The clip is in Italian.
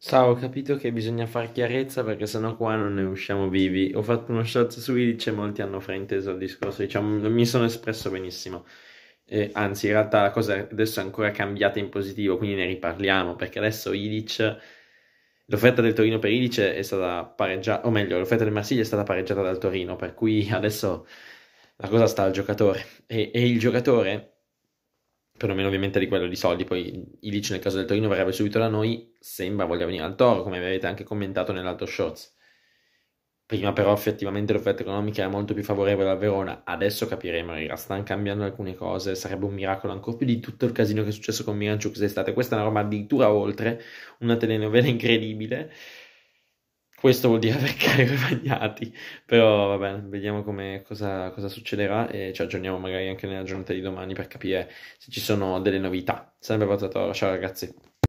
Ciao, ho capito che bisogna fare chiarezza perché sennò qua non ne usciamo vivi. Ho fatto uno shot su Illich e molti hanno frainteso il discorso, diciamo, non mi sono espresso benissimo. Eh, anzi, in realtà la cosa adesso è ancora cambiata in positivo, quindi ne riparliamo, perché adesso Illich, l'offerta del Torino per Illich è stata pareggiata, o meglio, l'offerta del Marsiglia è stata pareggiata dal Torino, per cui adesso la cosa sta al giocatore. e, e il giocatore perlomeno ovviamente di quello di soldi, poi Ilic nel caso del Torino verrebbe subito da noi, sembra voglia venire al Toro, come avete anche commentato nell'altro shorts. Prima però effettivamente l'offerta economica era molto più favorevole al Verona, adesso capiremo, raga, stanno cambiando alcune cose, sarebbe un miracolo ancora più di tutto il casino che è successo con Miranchuk quest'estate, questa è una roba addirittura oltre, una telenovela incredibile, questo vuol dire beccare i bagnati, però va bene, vediamo cosa, cosa, succederà e ci aggiorniamo magari anche nella giornata di domani per capire se ci sono delle novità. Sempre portato a lasciare ragazzi.